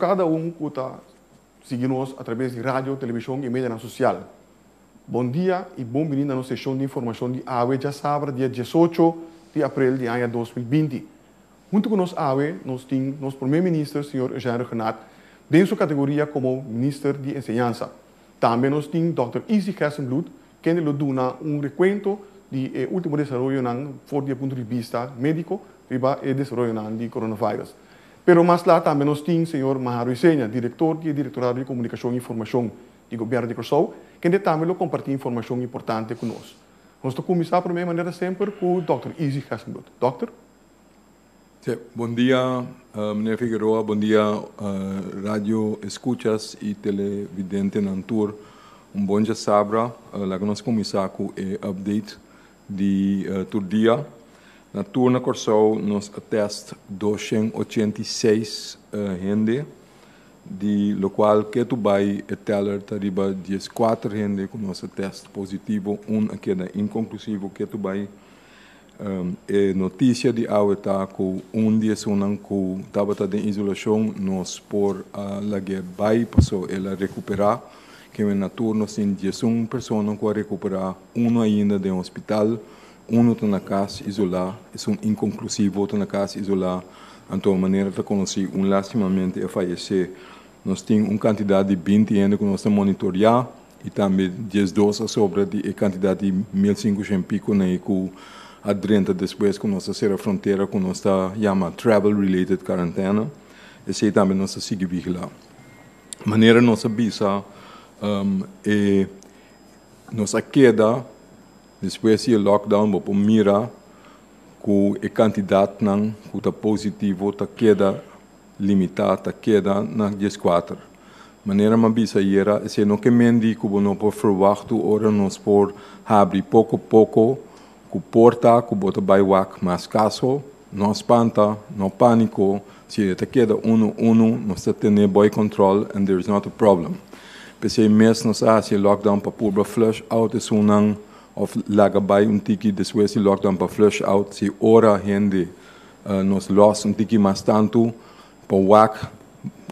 cada um que está seguindo-nos através de rádio, televisão e mídia social. Bom dia e bem-vindo à nossa sessão de informação de AWE já Sabra, dia 18 de abril de ano 2020. Junto com nós, AWE, nós temos nosso primeiro-ministro, Sr. Jean Genat, dentro sua categoria como Ministro de Enseñança. Também nós temos Dr. Isi Kessenblut, que nos dá um recuento do eh, último desenvolvimento do ponto de vista médico, e eh, o desenvolvimento do coronavírus. Pero também lata menos o senhor Maharu Isenha, diretor do Diretorado de Comunicação e Informação do Governo de Kosovo, que também compartilha informação importante conosco. Vamos começar, de maneira, sempre com o Dr. Izzy Hasselblad. Doctor? Sí, buen día, uh, María Figueroa, buen día, uh, Radio Escuchas e Televidente Nantur. Um bom dia, Sabra. Uh, eh, lá nós começar com o update de uh, Turdia. Na turna Corsol nos attest 286 uh, de lo qual Ketubay e Teller tariba 14 rende com nosso teste positivo, um aqui é inconclusivo que Ketubay. Um, eh, e notícia de ao está com um dia sonam com estava de isolação nos por a eh, lague bay passou ela recuperar que na turno sim 11 pessoas que recuperar um ainda de um hospital um na casa isolar, é um inconclusivo casa isolar, então a maneira de conhecer um lastimamente é falecer. Nós temos uma quantidade de 20 anos que nós monitoria monitorar e também 10 doses sobre a quantidade de 1.500 pico na ICU. adrenta depois com nossa será fronteira com nossa chama travel related quarentena e sei também nossa sigue vigilar maneira nossa visa um, eh, nossa queda Después hier lockdown op mira ku e candidato nang ku ta positivo ta queda limitada queda na 14. Maneira ma bisa iera se no que mendi ku no por verwacht ora nos por abri pouco pouco ku porta ku bota baiwak mas caso não espanta, não pânico, se te queda uno uno, nós temos boy control and there is not a problem. Pensei mesmo nós ah, se lockdown para purba flush out é um of lagen bij um tiki de we lockdown para flush out, se ora hende, uh, nos los um tiki mais tanto para per wak,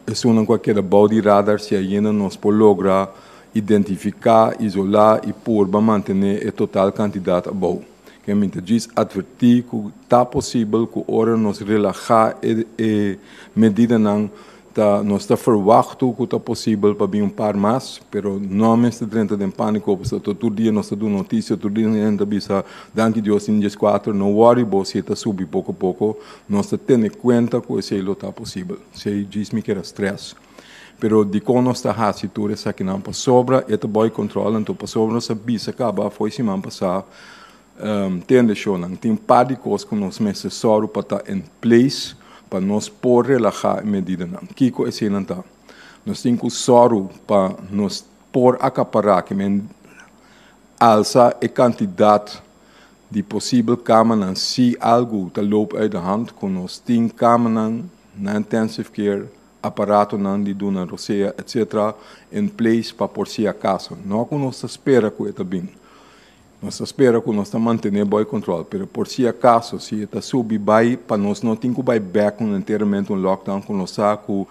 is een qualquer body radar, se ainda nos po logra identificar, isolar e pôr para manter a total quantidade boa. Que me diz advertir que está possível que ora nos relaxar e, eh, e eh, medida não está não está o que está possível para vir um par mais, pero não me está trenta de pânico, porque todo dia nós temos notícia, todo dia nós avisa, dante de hoje em dia quatro, não worry, você está subi pouco a pouco, nós está tendo em conta que isso está possível. Você diz-me que era stress. Pero de quando nós está a situação, é que não passa sobra, é boy controla, então passa sobra, nós avisa, acaba, foi semana passada, um, tem de show, tem um par de coisas que nós necessário para estar em place, para nos por relaxar em medida não. Kiko é assim não Nós temos que soro para nos por acaparar que men alça a quantidade de possível câmera se algo está louco uit de hand, com nós temos câmera na intensive care, aparato na de dona Roseia, etc., em place para por si acaso. Não que nós espera que está bem. Nós espera que nós mantenha o controle, mas por se si acaso, se está subindo vai, para nós não temos que vai back um inteiramente um lockdown, com nós saco,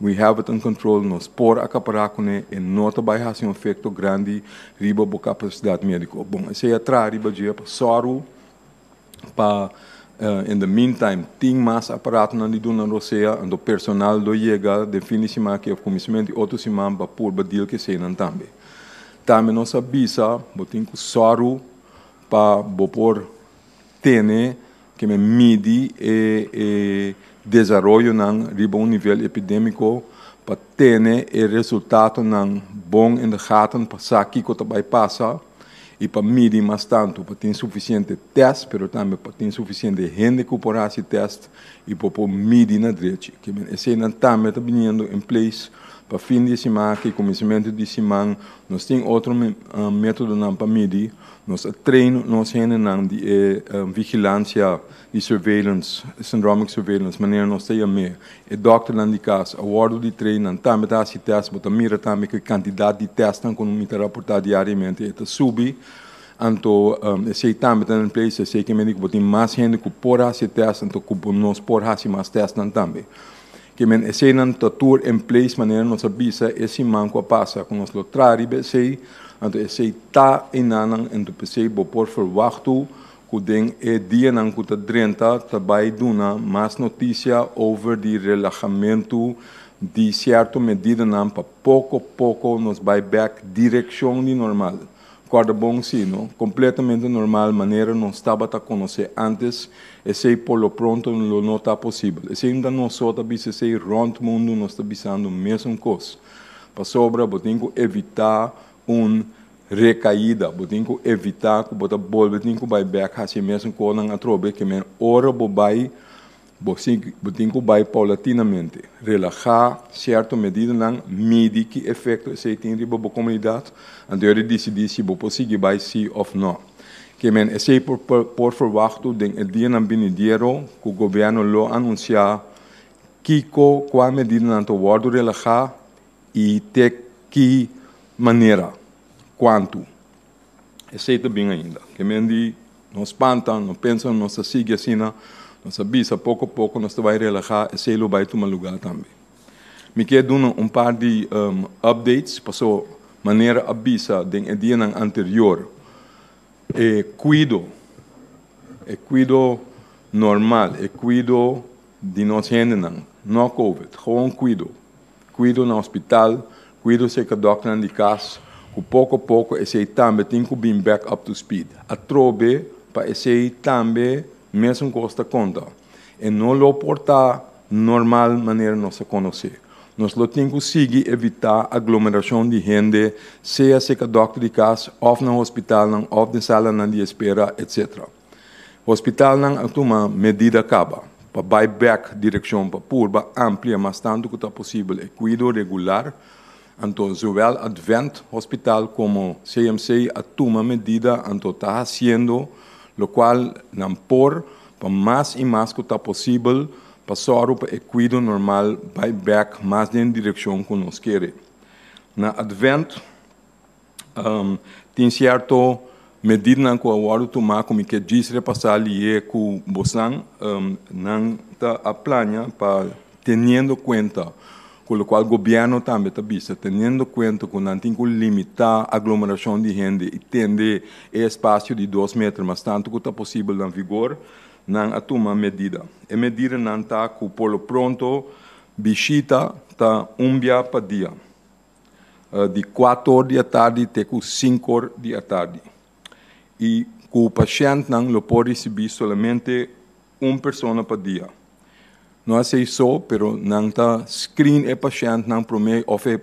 we have it under control, nós por acaparar com ele, e não tá vai fazer um efeito grande, riba boa capacidade médica. Bom, se é atrás, riba dia para soro, para Uh, eh, in the meantime, tem mais aparato na lido na Roseia, do personal do Iega, de finisima que o de outro simam para pôr badil que se não também também não sabia, botinco, soro para por tene que me midi e, e desenvolvimento nan riba um nível epidêmico para tene e resultado nan bom em gaten para saqui que também passa e para midi mais tanto para ter suficiente teste, pero também para ter suficiente gente que para esse teste e para midi na direita que me esse não também está vindo em place para fim de semana, que começamento de semana, nós temos outro eh, método não para medir. Nós treino, nós temos de eh, eh, vigilância e surveillance, syndromic surveillance, maneira nós temos O E doctor não de casa, o ordem de treino, também está se teste, mas também que a quantidade de testes que nós reportar diariamente está subindo. Então, um, sei também tem place, sei que médico tem mais gente que porra se testa, então nós porra se mais testes também que men esenan totur en place maneira nos bisa esse manco passa com os lotraribe sei anto esse ta inanan anto pesei bo por verwachtu kuden e dia nan kuta drenta tabai duna mas notícia over di relaxamento de certo medida nan pa pouco pouco nos vai back direction de normal guarda bom sino, completamente normal maneira não estava a conhecer antes, e por lo pronto não está possível. E se ainda não só está se, se mundo não está visando a mesmo coisa. Para sobra, eu tenho que evitar uma recaída, eu tenho que evitar que eu volte, eu tenho que ir back, assim mesmo, quando eu trobo, que me hora eu vou vai paulatinamente relaxar certo medida não medir que efeito você tem riba a comunidade antes de decidir se você vai se ou não que men esse por por verwacht den eh, dia não benediero que o governo lo anunciar que qual medida não o wardo relaxar e de que maneira quanto esse também ainda que men di não espanta, não pensam não se sigue assim não sabi, sa pouco-pouco nós vai relaxar esse ele vai tomar lugar também. Mi quer un paio di de um, updates, passou maneira abisa do giorno anterior. E cuido, e cuido normal, e cuido di nós gente não COVID, gewoon um cuido. Cuido no hospital, cuido se il doctor di casa, o poco a pouco esse também tem que vir back up to speed. A trobe para esse também mesmo gosta conta. E não lo portar normal maneira não se conhecer. Nós lo temos que seguir evitar aglomeração de gente, seja seca doctor de casa, ou no hospital, ou na sala de espera, etc. O hospital não é uma medida acaba para back direção para purba amplia, mais tanto que está possível e cuido regular. Então, zuel Advent Hospital como CMC a toma medida, então está fazendo lo qual não por para mais e mais que está possível passar para o equídeo normal vai back mais em direção que nós queremos. Na advento, um, tem certo medida que eu quero tomar como que diz repassar ali com o bosan um, não está a plana para tendo conta com o qual o governo também está vista, tendo em conta que não tem que limitar a aglomeração de gente e tender espaço de dois metros, mas tanto que está possível na vigor, não a tomar medida. E medida não está que, o pronto, visita está um dia para dia, eh, de 4 horas da tarde até 5 horas da tarde. E que o paciente não pode receber somente uma pessoa para dia não é só, pero não está screen é paciente não promete ou é,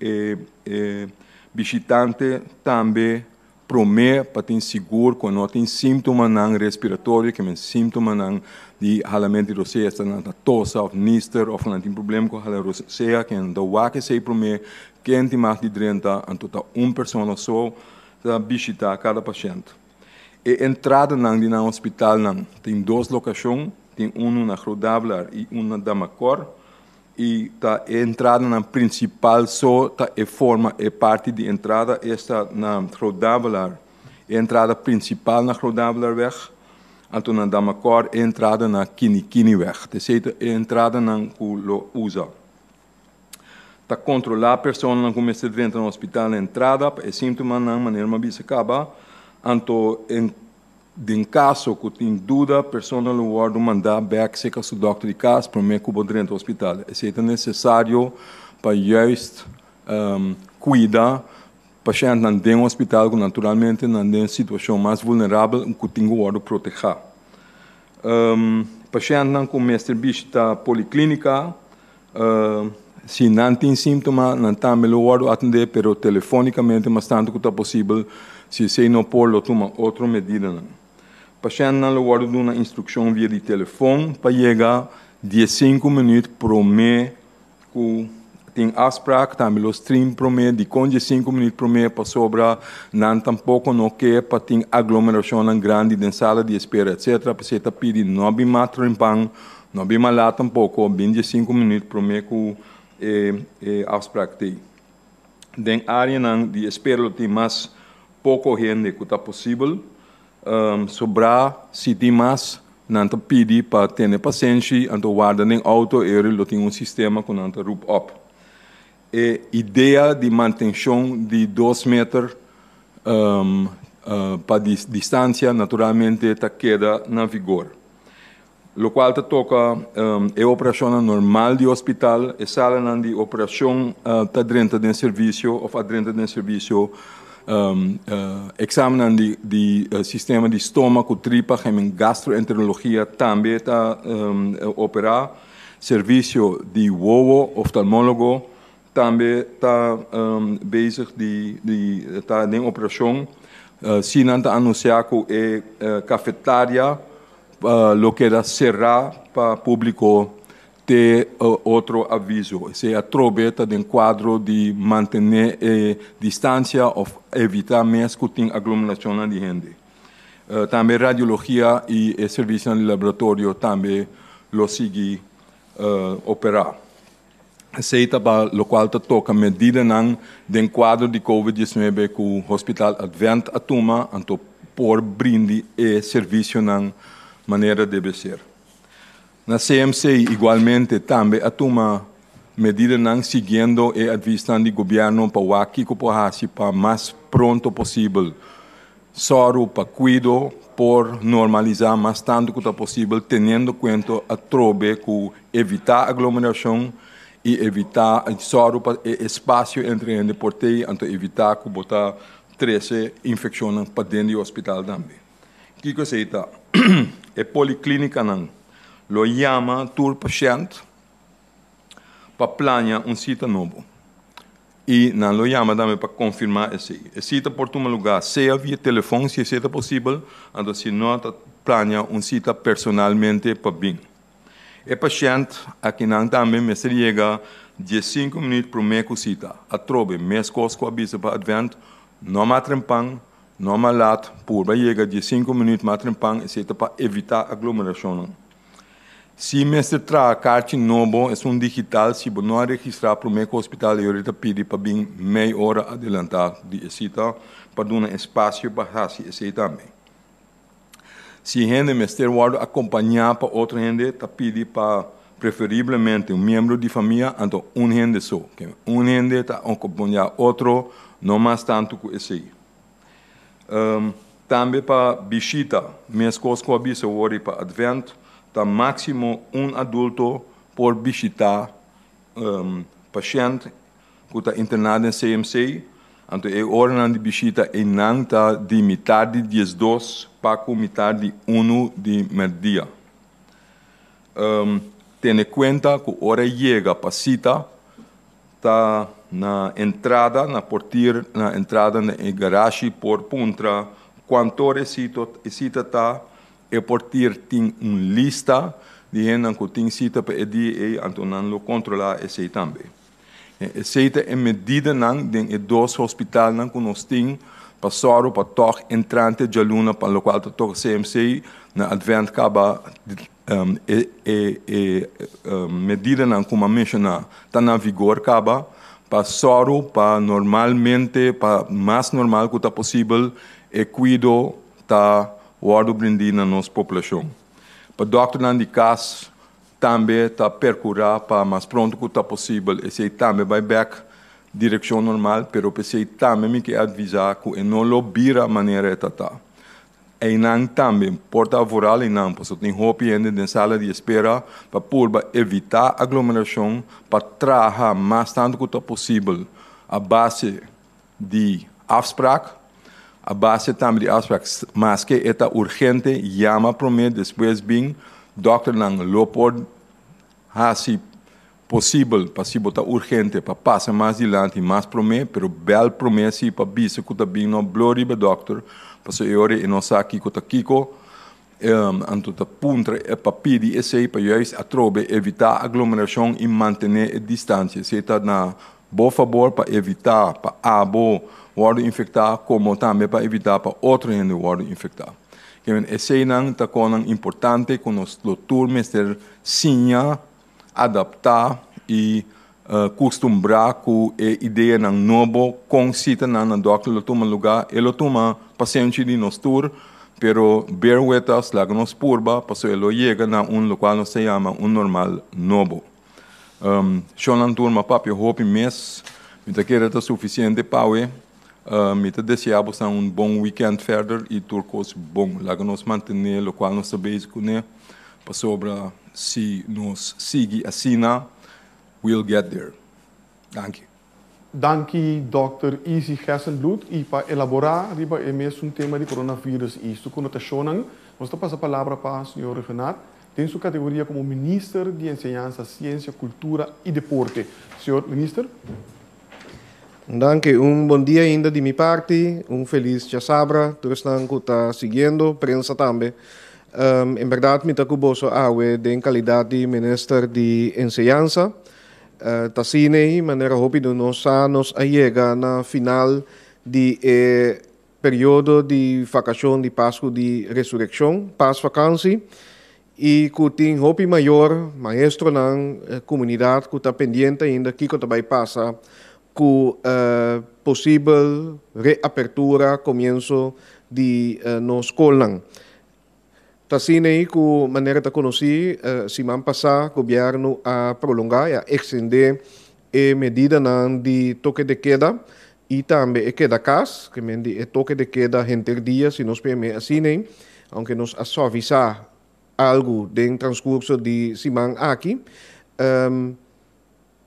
é, é, visitante também promete para ter seguro quando não tem sintoma não respiratório, que tem é sintoma não de ralamento de roceia, está na tosse ou nister, ou não tem problema com a roceia, que não é dá que se promete, que tem mais de 30, então está uma pessoa só, para visitar cada paciente. E entrada não de um hospital não tem duas locações tem um na Rodavlar e um na Damacor, e a tá, é entrada na principal só tá é forma é parte de entrada esta na Rodavlar é entrada principal na Rodavlarweg então na Damacor é entrada na Kinikiniweg te seita entrada na Kulo usa tá controlar a pessoa não começa a entrar no hospital entrada é sintoma na maneira mais acaba então um caso cu tin duda persona lo guardo mandar back se ehm, o doutor ehm, ehm, de casa para me cubo dentro hospital se é necessário para just cuidar, cuida paciente não tem um hospital que naturalmente não tem situação mais vulnerável que tem o guardo proteger um, paciente não mestre a da policlínica uh, se não tem sintoma não está melhor atender pero telefonicamente mas tanto que está possível se se não pôr toma outra medida não. Pasienele worden doen een instructie via die telefoon. Pajega, die 5 minuten pro me. Tem afspraak, também los stream pro me. Die kon je 5 minuten pro me pa sobra. Nan tampoco no que para ter aglomeração grande den sala de espera, etc. Pa se ta pidi nobi matro em pan. Nobi malá tampoco. Bin de 5 minuten pro me ku eh, eh, afspraak te. Den área de espera lo tem mais pouco gente, que está possível. um, sobra si dimas nanta pidi pa tene pacientie anta guarda neng auto eri lo ting un sistema con nanta roep op. E idea di manutenção di 2 meter um, uh, pa dis distancia naturalmente ta queda na vigor. Lo qual ta toca um, e operação normal di hospital e sala nan di operação uh, eh, ta drenta den serviço of adrenta den serviço um, eh, examen aan di die eh, systemen, die stomaco, tripa, en gastroenterologia, tambeta, um, eh, opera, servicio die WOWO, oftalmologo, também está um, bezig de, de tá em operação uh, sinanta anunciar que é uh, cafetária uh, lo que era cerrar para público ter uh, outro aviso. Se a trombeta de quadro de manter eh, distância ou evitar mesmo que aglomeração de gente. Uh, também radiologia e, e eh, serviço de laboratório também o seguir uh, operar. Seita para o qual toca medida não de quadro de COVID-19 que o hospital Advent atuma, anto por brinde e serviço não maneira de ser. Na CMC, igualmente, também, a turma medida não seguindo e avistando o governo para o aqui que para para mais pronto possível. só para cuido por normalizar mais tanto quanto possível, tendo em conta a trobe que evitar aglomeração e evitar só para espaço entre gente por ter, então evitar que botar 13 infecções para dentro do hospital também. O que que você está? É policlínica não lo llama tu paciente para planear um sítio novo. E não lo llama também para confirmar esse. E cita por um lugar, seja via telefone, se seja possível, então se não, planear um sítio personalmente para vir. E paciente, aqui não também me chega 15 minutos para me cita. A trobe, mes coisas a bisa para advento, não me atrempam, não me lato, por vai chegar 15 minutos para atrempam, e para evitar aglomeração se me a carte novo, é um digital, se si não registrar para o meu hospital, eu lhe pedi para vir meia hora adiantar de cita, para dar um espaço para fazer também. Se si gente me estiver acompanhar para outra gente, está pedi para preferivelmente um membro de família, então um gente só. Um gente está acompanhar outro, não mais tanto que esse Um, também para visita, minhas coisas que eu para advento, da máximo um adulto per visitar um, paciente che está internado in CMC. Então, é hora de visita e não di de metade das duas para metade um de meio-dia. Um, Tenha conta que hora chega para cita, está na entrada, na portir, na entrada na garagem por puntra, quanto recita está e portir tem um lista de gente que tem cita para edir e então controlar esse também. Esse é medida não de dois hospitais não que nós temos para soro para toque entrante de aluna para o qual toque CMC na advent caba um, ehm, e, e, e um, ehm, medida não como menciona está na vigor caba para soro para normalmente para mais normal que está possível e cuido está na nossa população. Para o Dr. Nandi Kass, também está percurar para mais pronto que está possível, esse também vai back direção normal, mas esse também me que avisar que não lobir a maneira que está. E não também, porta a voral e não, porque tem roupa ainda na sala de espera para evitar aglomeração, para trabalhar mais tanto que está possível a base de afspraak a base também de aspectos, mas que é tá urgente, llama para mim, depois vim, Dr. Nang Leopold, assim ah, possível, para possível botar tá urgente, para passar mais adiante, mais para mim, pero bel para mim, assim, para bicho que está bem, não glória para Dr. Para se eu e não sei que está Kiko, um, anto ta puntre é para e sei para juist tá a trobe evitar aglomeração e manter a distância. Se está na bom favor para evitar, para abo waru infectar como também tá, para evitar para outro gente waru infectar. Que men esenang ta tá conan importante com os turmes ter sinha ah, adaptar e uh, costumbrar com a ideia nang novo concita na na doctor lo toma lugar, ele toma paciente de nos tour, pero bear with us, lá que nos purba, passo ele chega na um local não se chama um normal novo. Um, Shonan turma papi hope mes, mita queira tá suficiente pawe, Mită de și abu um bom weekend further e turcos bom. Laga nós mantene o qual nós sabemos cu ne sobre sobra nos sigi assim, we'll get there. Danke. Danke Dr. Izzy Gessenblut e para elaborar riba e mesmo um tema de coronavírus e su conotacionan. Nós temos a palavra para o senhor Renato tem sua categoria como Ministro de Enseñanza, Ciência, Cultura e Deporte. Senhor Ministro. Danke, un bom dia ainda ehm, de minha parte, um feliz Chasabra, tu estás tá seguindo, prensa também. Um, em verdade, me taco boso awe de qualidade de ministro de enseñanza. Uh, tasine, maneira rápido, nos anos a chegar na final do eh, período de vacação de Páscoa de Ressurreição, Paz Vacância, e que tem hopi maior, maestro na eh, comunidade que está pendente ainda, que vai passar com uh, eh, possível reapertura, comienzo de uh, nos colan. Tasine maneira manera ta conocí, uh, si man a prolongar, a extender a medida de toque de queda e também a queda cas, que é de toque de queda entre dias, se nos permite assim, aunque nos a suavizar algo dentro transcurso de simão aqui. Um,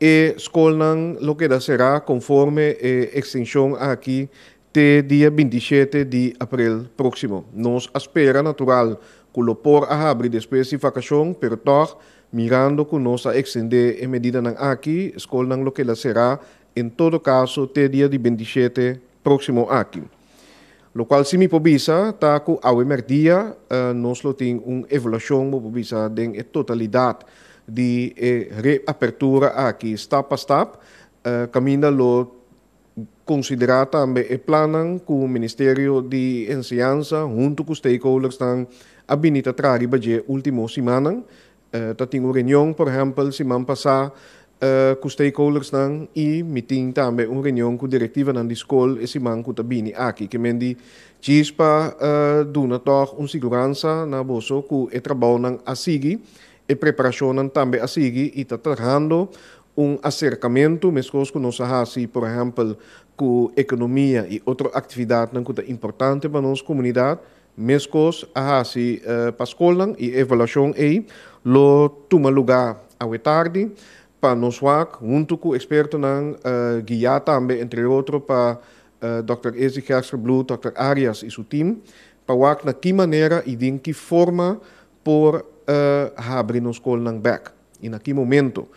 e Skolnan lo que da será conforme eh, extensión aquí te día 27 de abril próximo. Nos espera natural por a abrir después de vacación, pero toch mirando que nos a extender en medida nan aquí, Skolnan lo que da será en todo caso te día de 27 próximo aquí. Lo qual si mi pobisa, ta ku awe merdia, uh, eh, nos lo ting un evaluación mo pobisa den e totalidad. di eh, riapertura a chi sta a stap uh, eh, cammina lo considerata ambe e planan ku Ministerio di Enseñanza junto ku stakeholders ng abinita trari baje ultimo simanang uh, tating reunion por example si mampasa uh, ku stakeholders ng i meeting tambe un reunion ku direktiva ng di skol e si man ku tabini aki kemendi chispa uh, duna toch un siguranza na boso ku e trabao nan asigi e preparacionan tambe a sigi e tatarrando um acercamento mescos com nossa raça, por exemplo, com economia e outra atividade que é importante para eh, a nossa comunidade, mescos a raça uh, a e avaliação e lo tuma lugar à tarde para nos work, junto com experto nan uh, eh, guiar também, entre outros, para uh, eh, Dr. Ezi Gerster Blue, Dr. Arias e seu team para work na que maneira e de que forma por uh, eh, abrir-nos-col ng back, em aqui momento.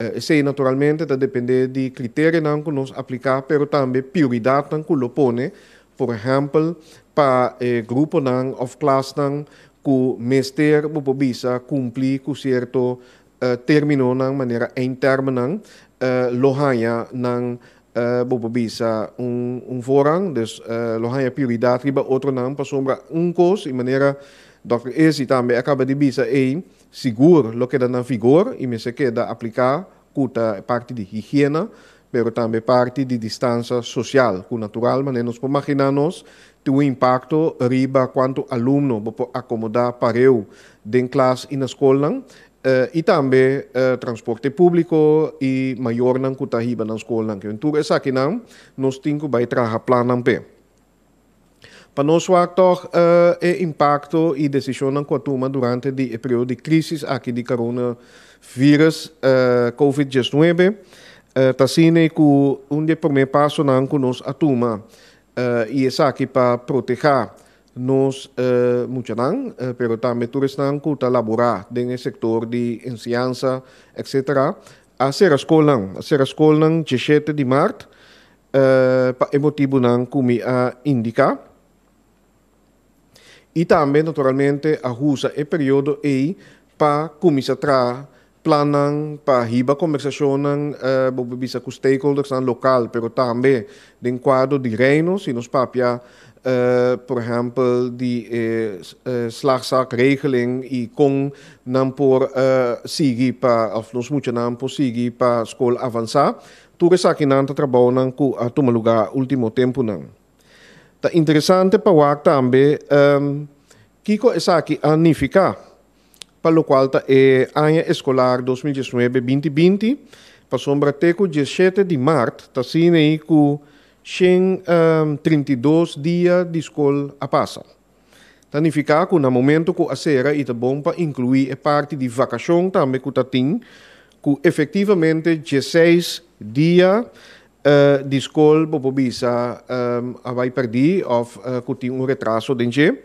Uh, eh, sei, eh, naturalmente, da depender de critérios que nós aplicar, pero também prioridade que lo pone, por exemplo, para eh, grupo nang of class nang que mester bubobisa cumpli ku certo uh, termino nang maneira interna nang uh, lohanya nang uh, eh, bububisa un, un voorrang. Dus uh, a prioridade riba outro nam pasombra um cos in maneira Dr. Esse também acaba de bisa e seguro lo que está na vigor e me se queda aplicar a parte de higiene, pero também parte de distância social, que natural, mas nos imaginamos o impacto riba quanto aluno para acomodar para eu den classe e na escola Uh, eh, e também uh, eh, transporte público e maior não está na escola na cultura. Essa aqui não, nós temos que trazer plano para para nós o actor uh, é impacto e decisão que Coatuma durante o período de crise aqui de coronavírus uh, eh, COVID-19. Está uh, sendo que um dos primeiros passos na que nós atuma uh, e essa aqui para proteger nos uh, eh, muchanan, uh, eh, pero también turistan que colaborar en el sector de enseñanza, etc. Hacer escolan, hacer escolan 17 de marzo, uh, eh, para el motivo nan kumi a indica. Y también, naturalmente, ajusta el periodo e para começar a planan para riba conversacionan uh, bisa com stakeholders local, pero também dentro quadro de reinos e nos papia Uh, por exemplo, de uh, uh, slagzakregeling e con non por uh, pa, para, ou nós muito não por seguir para a escola avançar, tudo isso aqui não trabalha a tomar lugar último tempo não. Tá interessante para o também um, que isso aqui significa para o qual tá é ano escolar 2019-2020 pa sombra teco 17 di mart, ta sim aí com shen um, 32 dias de escola a pasal. Tanifica que no momento que a sera e bom para incluir a parte de vacação também que está tem, que efetivamente 16 dias uh, eh, de escola bobobisa um, ehm, eh, a vai perder ou uh, que tem um retraso dentro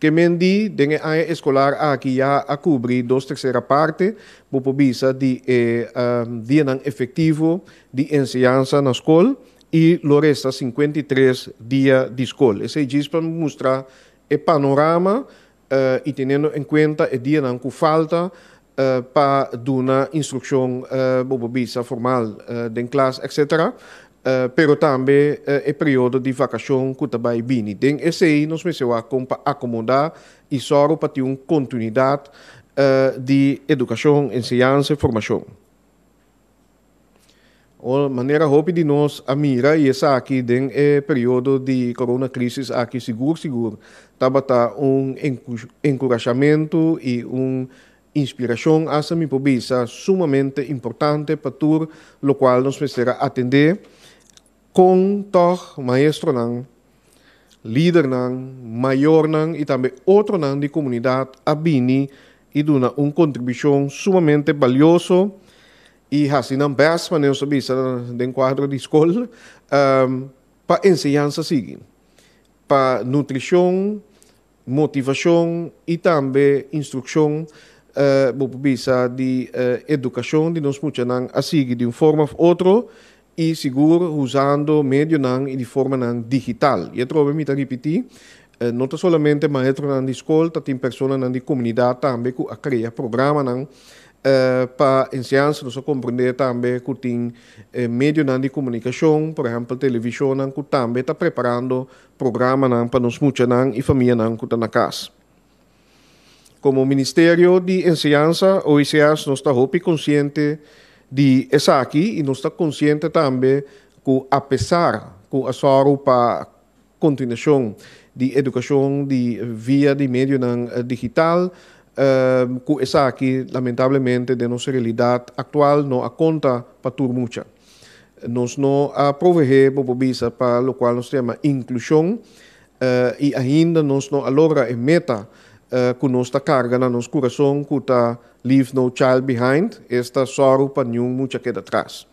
que mendi den a escolar aqui já a cobrir dos terceira parte bobobisa de eh, um, ehm, dia não efetivo de ensinança na escola e Loresta 53 dia escola. Esse diz para mostrar o panorama uh, eh, e tendo em conta o dia não que falta uh, para dar instrução uh, bobobista formal uh, da classe, etc. Uh, pero também uh, o período de vacação que também vem. Então, esse aí nós precisamos acomodar e só para ter uma continuidade uh, de educação, ensinança e formação. O maneira hope de nós a mira e essa aqui tem é período de corona crise aqui seguro seguro tá tabata um encorajamento e um inspiração a minha pobisa sumamente importante para tur lo qual nos precisa atender com toch maestro nan líder nan maior nan e também outro nan de comunidade abini e dona uma contribuição sumamente valiosa e i har para bärsmannen så visar den quadro de escola um, para enseñanza siguen, para nutrição, motivação e também instrução uh, eh, visa de uh, eh, educação de nós muchanan a seguir de uma forma ou outra e seguro usando meio nan e de forma nan digital. E trovo me repetir, uh, eh, não solamente maestro nan de escola, tem pessoas nan de comunidade também que cria programa nan Uh, eh, para ensiança, nós compreender também que tem eh, de comunicação, por exemplo, televisão, que também está preparando programas para nos muchanan e família que está na casa. Como Ministério de Ensinança, o nós está muito consciente de essa e nós está consciente também que, apesar que a sua para continuação de educação de via de meio eh, digital, que ehm, essa aqui, lamentavelmente, de nossa realidade atual, não a conta para tudo muita. Nós não a proveer para o para o qual nós temos inclusão uh, eh, e ainda nós não alogra a meta uh, que nós carga na nosso coração, que está Leave No Child Behind, esta sorro para nenhum muita queda atrás.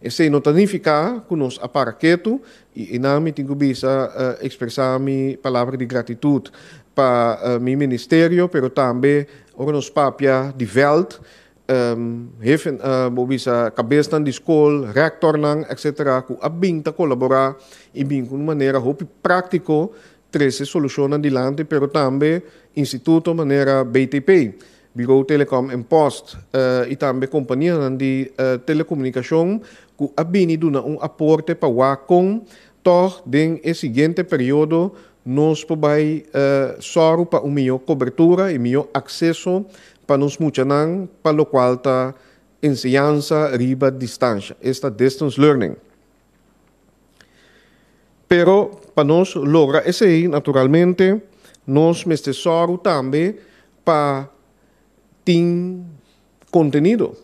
Esse não significa que nós aparaqueto e, e não me tenho que uh, expressar minha palavra de gratidão para uh, eh, meu ministério, pero também alguns papia de Welt, um, ehm, heeft uh, eh, cabeça de escola, rector etc. que abrindo a colaborar e bem com maneira hopi prático trece soluciona dilante, pero também instituto maneira BTP, Bureau Telecom en Post uh, eh, e também companhia de uh, telecomunicação que abrindo um aporte para o com tor den e seguinte período nos vai uh, só para o cobertura e melhor acesso para nos muchanan, para o qual está riba distância, esta distance learning. Pero para nós lograr esse naturalmente, nós necessitamos também para ter contenido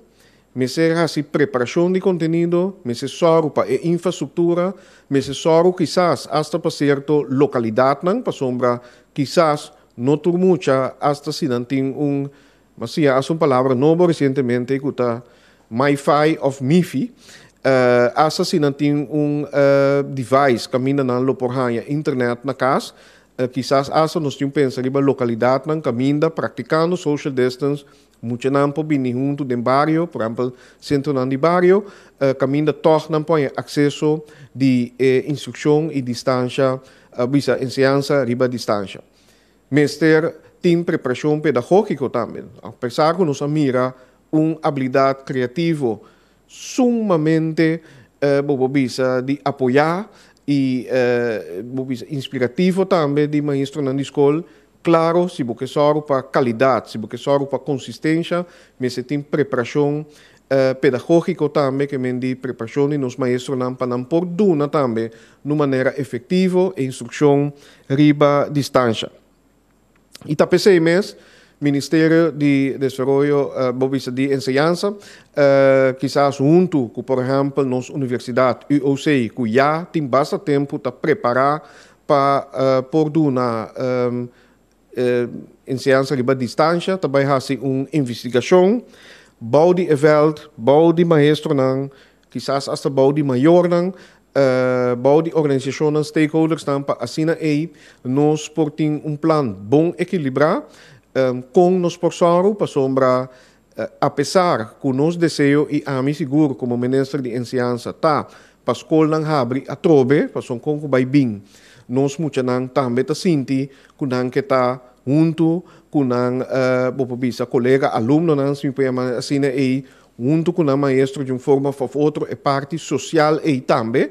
mas é assim, preparação de conteúdo, mas é só para infraestrutura, mas é só, quizás, até para certo localidade, não, para sombra, quizás, não tur mucha, até se não tem um, mas sim, há uma palavra nova recentemente, que está MiFi of MiFi, uh, até se não tem um uh, device, caminha na loporranha, internet na casa, uh, eh, quizás, até nós temos que pensar em localidade, não, caminha, praticando social distance, Mucho nampo binihunto den barrio, por ejemplo, centro nan di barrio, uh, caminda toch nampo en acceso di eh, instrucción y distancia, uh, visa enseñanza riba distancia. Mester team preparación pedagógico también, a pesar que nos mira un habilidad creativo sumamente eh, bobo visa di apoyar y eh, bobo inspirativo también di maestro nan di escola, claro se você que soro para se si bo que para consistência, mas você tem preparação uh, pedagógico também, que mendi preparação e nos maestros não para não por duna também, de maneira efetiva, eh, e instrução riba distância. E tá pensei mesmo, Ministério de Desenvolvimento uh, de Enseñanza, uh, quizás junto com, por exemplo, nossa universidade, ou sei que já tem bastante tempo para preparar para uh, eh, por duna um, em eh, seança que distância, também há uma investigação, bau de evento, bau de maestro, não, quizás até bau de maior, não, uh, eh, bau de organização, stakeholders, não, para assim, aí, nos porting um plano bom equilibrado, um, eh, com nos porçaro, para sombra, uh, apesar que nos desejo e a mim seguro como ministro de enseança, tá, para escola não abre a trobe, para som com o baibinho, nós mucha eh, nang também tá sinti kunang kita junto kunang uh, bopo bisa colega aluno nang se chama assim e junto com a maestro de uma forma ou outra é parte social e também uh,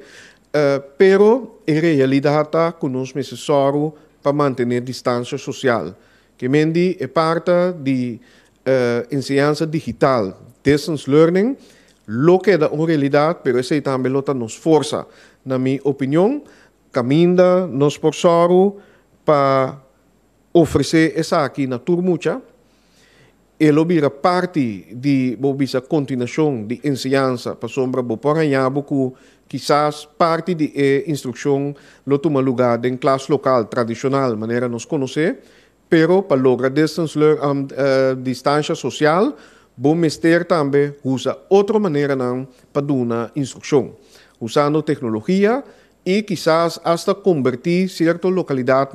eh, pero em realidade tá nós necessário para manter distância social que mendi é parte de uh, digital distance learning lo que da uma realidade pero esse também lota nos força na minha opinião caminda nos por soro para oferecer essa aqui na turmucha. Ele vira parte de bobisa continuação de ensinança para sombra boporanhabo que quizás parte de eh, instrução não toma lugar em classe local tradicional, maneira nos conhecer, pero para lograr eh, distancia, um, uh, distância social, bom mestre também usa outra maneira não para dar instrução, usando tecnologia, e quizás hasta convertir cierta localidad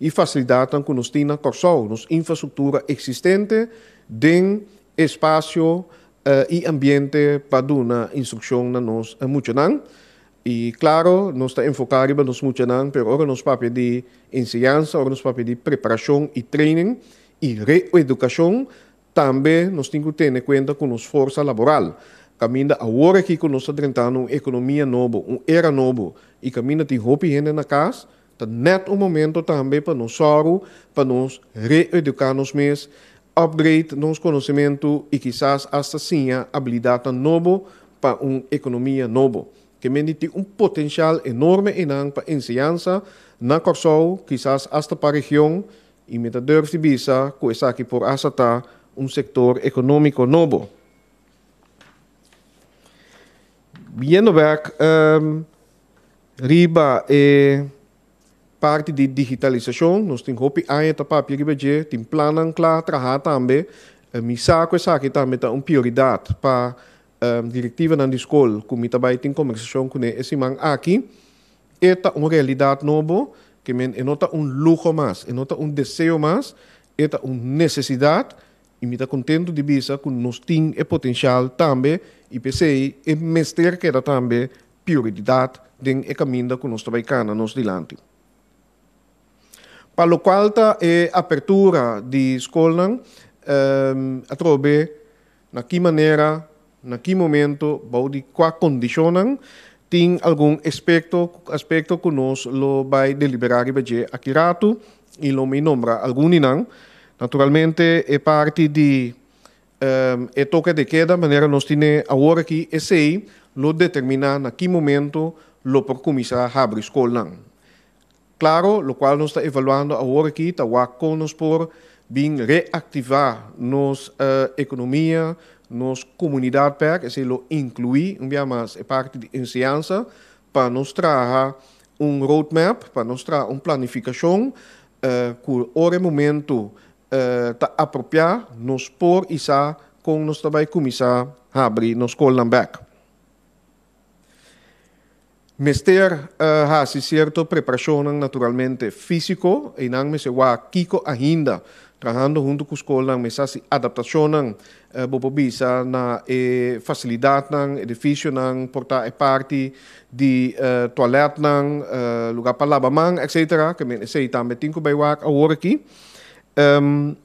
y facilidad con los tienen corsonos, infraestructura existente den espacio uh, eh, y ambiente para una instrucción na nos mucho nan. Y claro, nos está enfocado en nos mucho nan, pero ahora nos papel de enseñanza, ahora nos papel de preparación y training y reeducación, también nos tiene que tener cuenta con nos fuerza laboral caminha agora que nós está tentando uma economia nova, uma era nova, e caminha tem roupa e renda na casa, está net um momento também para nós sorro, para nós reeducar nos upgrade nos conhecimento e quizás até sim habilidade nova para uma economia nova. Que tem um potencial enorme em para ensinança na Corsol, quizás até para a região, e meta de se bisa, coisa que por tá um setor econômico novo. vindo back, um, ehm, riba é parte de digitalização. Nós temos aí a etapa que riba tem planos claro, trabalhar também. Mi saco é que também tá uma prioridade para um, ehm, diretiva na escola, como também tem conversação com esse man aqui. É uma realidade nova, que é nota um luxo mais, é nota um desejo mais, é uma necessidade e me está contente de ver que nós temos o potencial também e pensei em mestre que era também prioridade do caminho que nós trabalhamos nos diante. Para o qual está a abertura de escola um, ehm, a trobe na que maneira, na que momento, de qual condicionam tem algum aspecto aspecto que nós lo vai deliberar e vai aqui rato e não me nombra algum não Naturalmente, é parte de um, ehm, é toque de queda, maneira nós temos agora aqui esse lo determinar na que momento lo por começar a abrir escola. Claro, lo qual nós está evaluando agora aqui, está com nos por bem reativar nossa uh, eh, economia, nossa comunidade que é lo inclui, um bem mais é parte de ensinança para nos trazer um roadmap, para nos trazer uma planificação, uh, eh, que o momento momento uh, ta apropia nos por isa kung nos tabay kumisa habri nos call nam back. Mester uh, eh, si cierto preparación naturalmente físico en ang mesewa kiko ahinda trabajando junto con escola mesasi adaptación ng uh, eh, bobobisa na e facilidad ng edificio ng porta e party di uh, toilet ng uh, lugar para labamang etc. Kamin e say tametin ko baywak aworki. Uh, Um,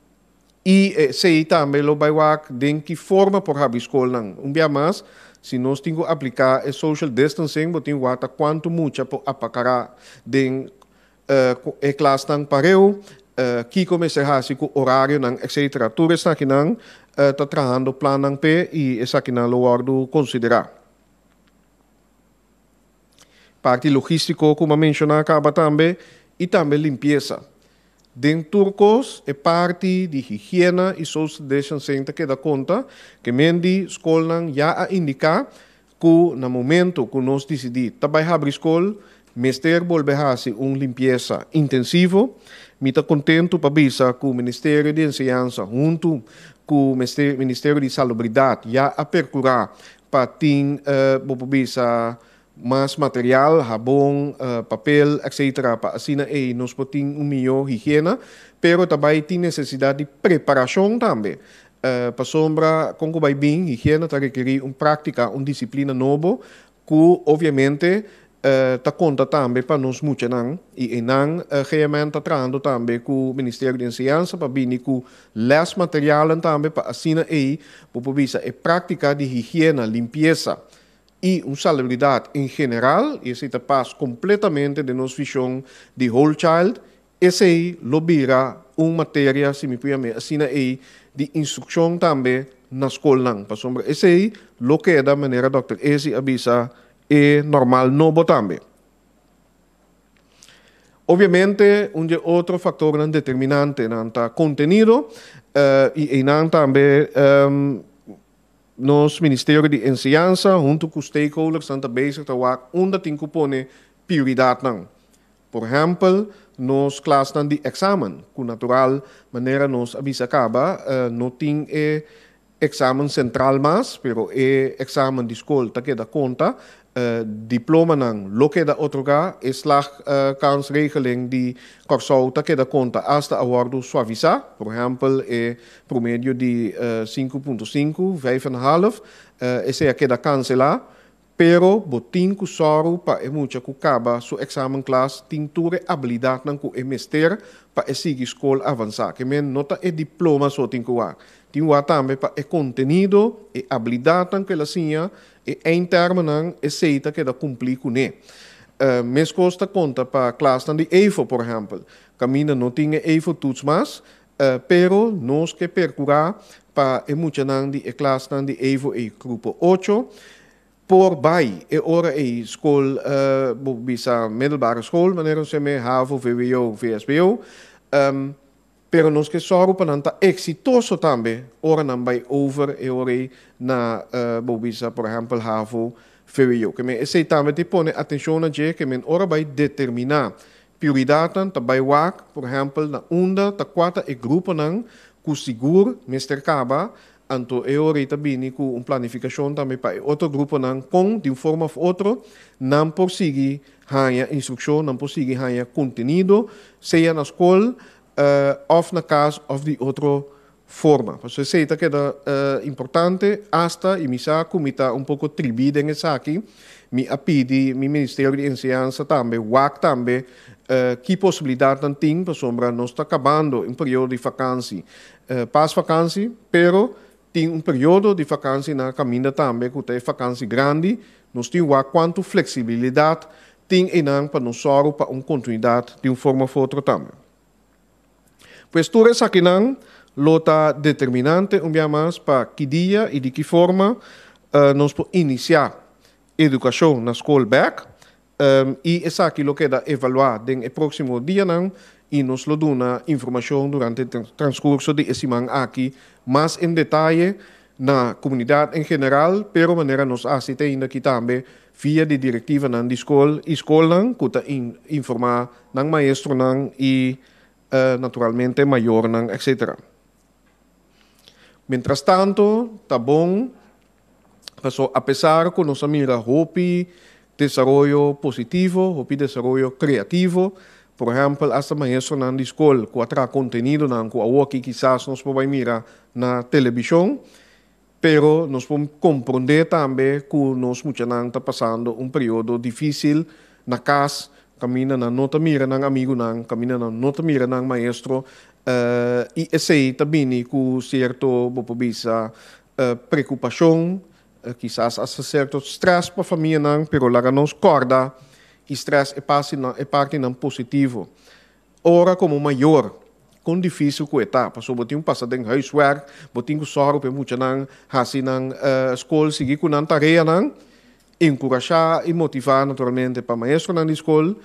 i se ita me lo baiwak den forma por habi escola nang um dia mais se nós tingo aplicar e social distancing bo tingo ata quanto mucha po apacara den uh, eh, e class nang pareu uh, ki come se hasi ku horário nang etc. Ture sa kinang uh, eh, tá trabajando plan nang pe e essa a lo ardu considerar. Parte logístico, como mencionar acaba também, e também limpeza de turcos é parte de higiene e só se deixam senta que dá conta que mendi escolan já a que no momento que nós decidi trabalhar abrir escola Mister volverá-se um limpeza intensivo. mita contento contente para avisar que o Ministério de Enseñança, junto com o Ministério de Salubridade, já a percurar para tin uh, eh, para más material, jabón, eh, papel, etc. Para no eh, nós podemos uma higiene, pero también tiene necesidad de preparación. também. Eh, para sombra, como vai higiene requiere requerir un prática, un disciplina nueva, que obviamente está uh, conta também para nos muito, não? E realmente está tratando también con Ministerio Ministério de enseñanza para venir con más material também para assim aí, para poder a prática de higiene, limpieza y celebridad en general, y si te pasa completamente de nuestra visión de whole child, ese lo vira un materia si me põe assim de instrucción también na la escuela. Pues, ese lo que de manera doctor, ese avisa es normal, también. también. Obviamente, un otro factor determinante en el contenido eh, y en también em, nos Ministerio de Enseñanza, junto com stakeholders Santa Base, trabalhar onde tem que pôr prioridad Não. Por exemplo, nos classes di examen, com natural manera nos avisa acaba, uh, eh, não tem e eh, examen central mas, pero e examen di de ta que da conta, Eh, diploma nang lokeda otroga e slag eh, kansregeling di corsouta que da conta hasta awardo suavisa, por exemplo, e eh, promedio di 5.5, 5,5, esse é que da cancela, pero botinco soro pa e mucha ku kaba su examen class tinture habilidad nang ku e mester pa e sigi skol avansa, que men nota e diploma so tinku wa atame para o é contenido, a é habilidade que ela tinha, e é termos é seita que ela cumprir com né. ele. Uh, Mes Costa conta para a classe de EFO, por exemplo. Camina não tinha EFO tudo mas, uh, pero nós que percurar para é a mucha de classe de EFO e grupo 8, por bij e ora e school uh, bisa middelbare school maneira ons me havo VWO VSBO um, Pero nós que sorro pananta exitoso também, ora nambai over e ore na uh, eh, bobisa, por exemplo, havo ferio. Que me esse também te põe atenção na je que me ora vai determinar prioritaten tabai wak, por exemplo, na onda ta quarta e grupo nan, ku sigur, Mr. Kaba, anto e ore tabini com um planificação também para outro grupo nan com de uma forma ou outra, não por seguir instrução, não por seguir contenido, seja na escola, uh, of na caso of de outra forma. Você senta que é uh, importante hasta e misa está um pouco tribida em aqui. Me apidi, me Ministério de Enseñanza também, WAC também, uh, eh, que possibilidade não tem, para não está acabando um período de vacância. Uh, paz vacância, pero tem um período de vacância na caminha também, que tem vacância grande, nós temos lá quanto flexibilidade tem em para só para uma continuidade de uma forma ou outra também. Pues tú resakinan lota determinante un día más para que día y de qué forma uh, nos podemos iniciar educación na escola back um, e essa aqui lo queda evaluar den próximo dia não e nos lo duna informação durante o transcurso de esse man aqui mais em detalhe na comunidade em geral, pero maneira nos assiste ainda aqui também via de diretiva nan de escola, escola nan, cuta in, informar nan maestro nan e uh, naturalmente maior nang etc. Mientras tanto, Tabón bom, a pesar con nós mira Hopi desarrollo positivo, Hopi desarrollo criativo. Por exemplo, hasta maestro na escola, cuatro contenido na kuawa que quizás nós podemos mirar na televisión, pero nós podemos comprender também que nós mucha está passando um período difícil na casa Camina na nota mira ng amigo nang, camina na nota mira ng maestro, uh, eh, i-essay tabini ku certo bopobisa uh, uh, quizás a certo stress a família nang, pero lara nos corda, stress é parte, não, é parte não positivo. Ora como maior, com difícil com etapa. So, botin passado em housework, botin com sorro, pe mucha nang, hasi nang uh, seguir com nang tareia nang, encorajar e motivar naturalmente para maestro na escola,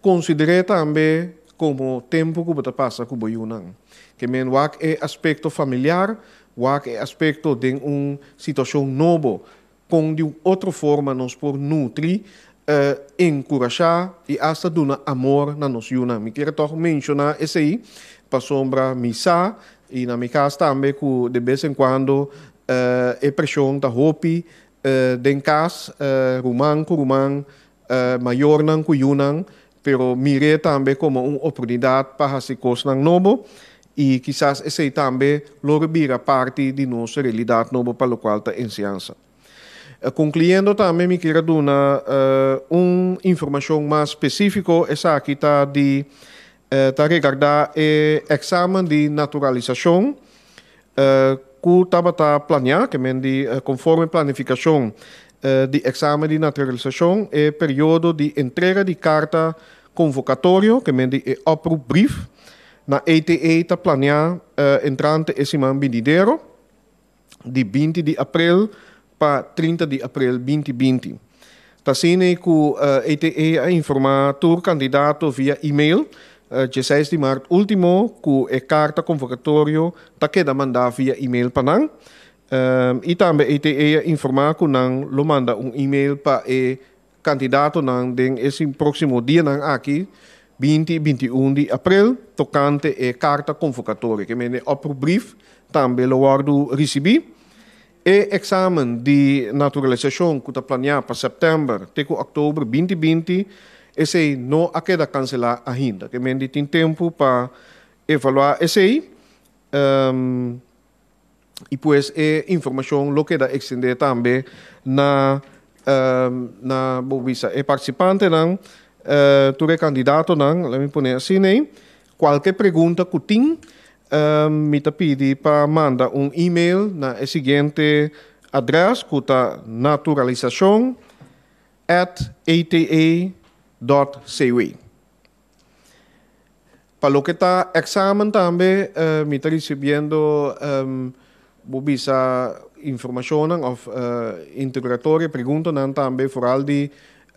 considerei também como tempo que você passa com o Yunan. Que men wak é aspecto familiar, wak é aspecto de uma situação nova, com de outra forma nos por nutrir, uh, eh, encorajar e até dar amor na nos Yunan. Me quero mencionar isso aí, para sombra missa, e na minha casa também, que de vez em quando, uh, eh, é pressão da roupa, Uh, eh, eh, rumang ku rumang eh, mayor nang ku pero mire também como uma oportunidade para se nang novo e quizás esse também lor bira parte de nossa realidade novo para o qual está ensinança. Uh, concluindo também me quero dar uh, uma informação mais específica essa aqui está de uh, regardar é exame de naturalização uh, ku tabata planya kemen di uh, conforme planificação eh, di de exame de naturalização e período di entrega de carta convocatório kemen di e eh, brief na ETE ta planya uh, entrante esiman binidero di 20 di abril para 30 di abril 2020. Tasine ku uh, ETE a informar tur candidato via e-mail 16 eh, de maart último, cu e carta convocatório taqueda mandar via e-mail para ehm, Um, e também te informar que nós lo manda um e-mail para e candidato não den esse próximo dia não aqui 20 21 de abril tocante a carta convocatória que mene o brief também lo guardo recebi e exame de naturalização que está planeado para setembro até outubro 2020 esse aí não queda cancelar ainda. Que mendi tem tempo para evaluar esse aí. Um, ehm, e pois é informação lo que da extender também na um, ehm, na bovisa é participante não uh, eh, tu é candidato não let me pôr assim né qualquer pergunta que tem um, me tá pedi para mandar um e-mail na seguinte endereço que naturalização at ata www.sewi. Palo kita examen tambe uh, eh, mita recibiendo um, bubisa informationen of uh, eh, integratoria pregunta nan tambe foraldi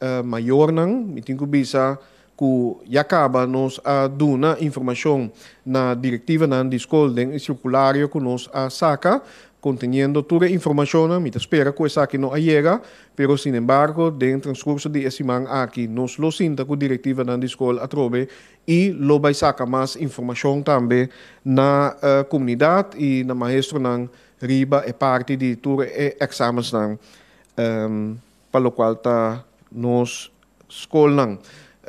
uh, mayor nan mitin kubisa ku yakaba nos a duna informação na directiva nan discol den circulario ku nos a saca conteniendo toda información, me te espera cosa que no llega, pero sin embargo, dentro transcurso curso de semana aquí nos lo sinta con directiva de la escuela a trobe y lo va a sacar más información también na uh, comunidad y na maestro nan riba e parte de toda e exames um, para lo cual ta nos escola nan.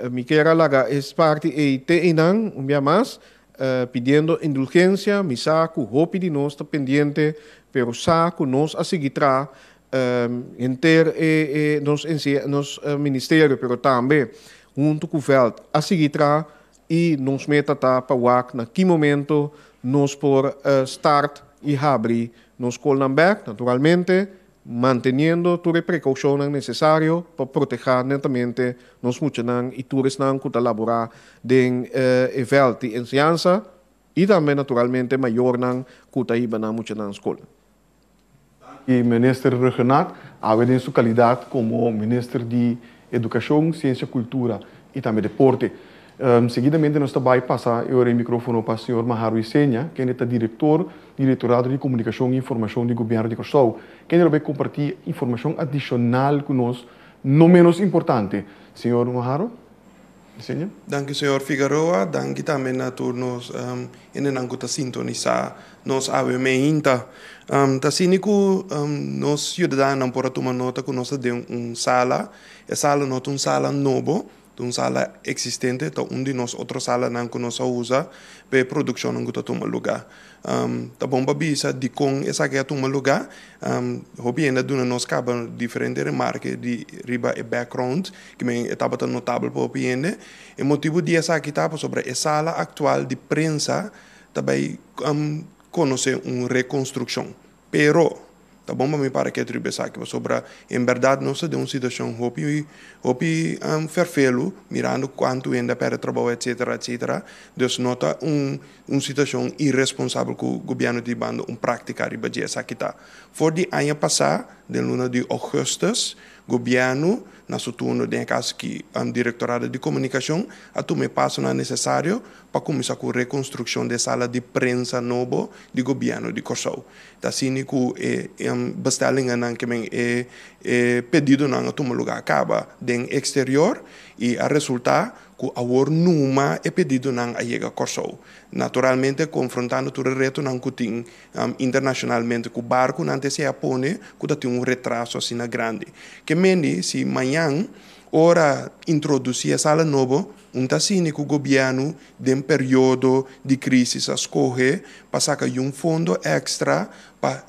Uh, mi quiera laga es parte e te inan, un día más, Uh, eh, indulgência, misa hope de nós está pendente pero sa ku nos asigitra um, ehm, e, e nos, ensia, nos uh, ministério, pero também junto com o veld asigitra e nos meta tá para wak na que momento nos por uh, start e abrir nos back naturalmente, manteniendo todas as precauções necessárias para proteger lentamente nos muchanan e todos nan que colaborar den uh, evel de e também naturalmente maior nan que tá iba na muchanan escola e ministro regional, agora em sua qualidade como ministro de Educação, Ciência, Cultura e também Deporte. Um, seguidamente, nós também passar o microfone para o senhor Maharu Isenha, que é diretor Diretorado de Comunicação e Informação do Governo de Kosovo, que ele vai compartilhar informação adicional conosco, não menos importante. Senhor Maharu? Sinja. Danke señor Figueroa, danke tamen natur nos um, enen anguta sintonisa nos ave me inta. Um, ta siniku um, nos ciudadanan por a tomar nota que nós temos um sala, e sala nota um sala novo, de uma sala existente, então um de nós outra sala não que nós usa para produção não que toma lugar. Um, tá bom babisa de com essa que toma lugar, um, robienda do nós caba diferente remarque de riba e background que me estava tão notável para robienda. E motivo de essa aqui tava sobre a sala atual de prensa também um, conhecer uma reconstrução, pero Tá bom, para mim para que tribo saque, sobre em verdade não se de uma situação hopi hopi um, ferfelo, mirando quanto ainda para trabalho etc, etc. Deus nota um uma situação irresponsável que o governo de bando um praticar e badia saque tá. For de ano passado, de luna de agosto, governo nosso turno, tem caso que a diretorada de comunicação a tomar passo não é necessário para começar com a reconstrução da sala de prensa novo de governo de Kosovo. Tá assim que é, é bestelling que é, é pedido não a tomar lugar acaba do exterior e a resultado ku awor numa é pedido nang ayega Kosovo. Naturalmente, confrontando todo o reto nang kuting um, internacionalmente ku barco nante se apone ku dati um retraso assim na grande. Que mendi, se amanhã, ora introduzir a sala novo, um tassini que o governo de um período de crise a para sacar um fundo extra para